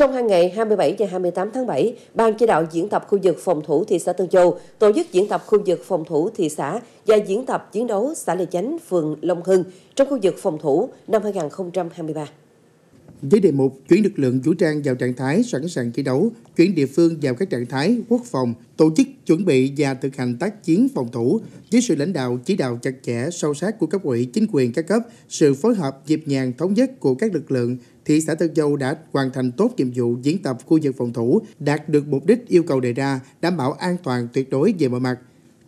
Trong hai ngày 27 và 28 tháng 7, Ban chỉ đạo diễn tập khu vực phòng thủ thị xã Tân Châu tổ chức diễn tập khu vực phòng thủ thị xã và diễn tập chiến đấu xã Lê Chánh, phường Long Hưng trong khu vực phòng thủ năm 2023. Với đề mục chuyển lực lượng vũ trang vào trạng thái sẵn sàng chiến đấu, chuyển địa phương vào các trạng thái quốc phòng, tổ chức chuẩn bị và thực hành tác chiến phòng thủ với sự lãnh đạo chỉ đạo chặt chẽ sâu sát của cấp ủy chính quyền các cấp, sự phối hợp nhịp nhàng thống nhất của các lực lượng, thị xã Tân Châu đã hoàn thành tốt nhiệm vụ diễn tập khu vực phòng thủ, đạt được mục đích yêu cầu đề ra, đảm bảo an toàn tuyệt đối về mọi mặt.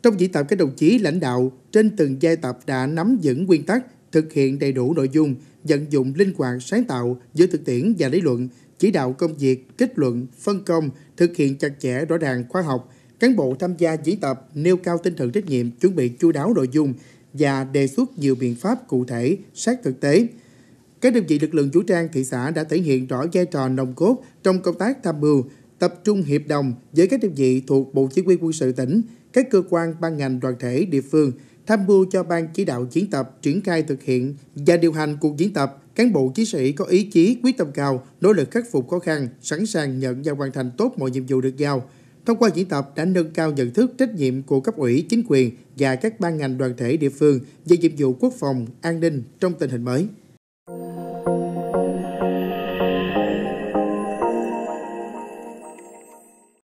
Trong diễn tập các đồng chí lãnh đạo trên từng giai tập đã nắm vững nguyên tắc, thực hiện đầy đủ nội dung, vận dụng linh hoạt sáng tạo giữa thực tiễn và lý luận, chỉ đạo công việc, kết luận, phân công, thực hiện chặt chẽ rõ ràng khoa học. Cán bộ tham gia diễn tập nêu cao tinh thần trách nhiệm, chuẩn bị chú đáo nội dung và đề xuất nhiều biện pháp cụ thể, sát thực tế. Các đơn vị lực lượng vũ trang thị xã đã thể hiện rõ vai trò nòng cốt trong công tác tham mưu, tập trung hiệp đồng với các đơn vị thuộc Bộ Chỉ huy quân sự tỉnh, các cơ quan ban ngành đoàn thể địa phương tham mưu cho ban chỉ đạo chiến tập triển khai thực hiện và điều hành cuộc diễn tập cán bộ chiến sĩ có ý chí quyết tâm cao nỗ lực khắc phục khó khăn sẵn sàng nhận và hoàn thành tốt mọi nhiệm vụ được giao thông qua diễn tập đã nâng cao nhận thức trách nhiệm của cấp ủy chính quyền và các ban ngành đoàn thể địa phương về nhiệm vụ quốc phòng an ninh trong tình hình mới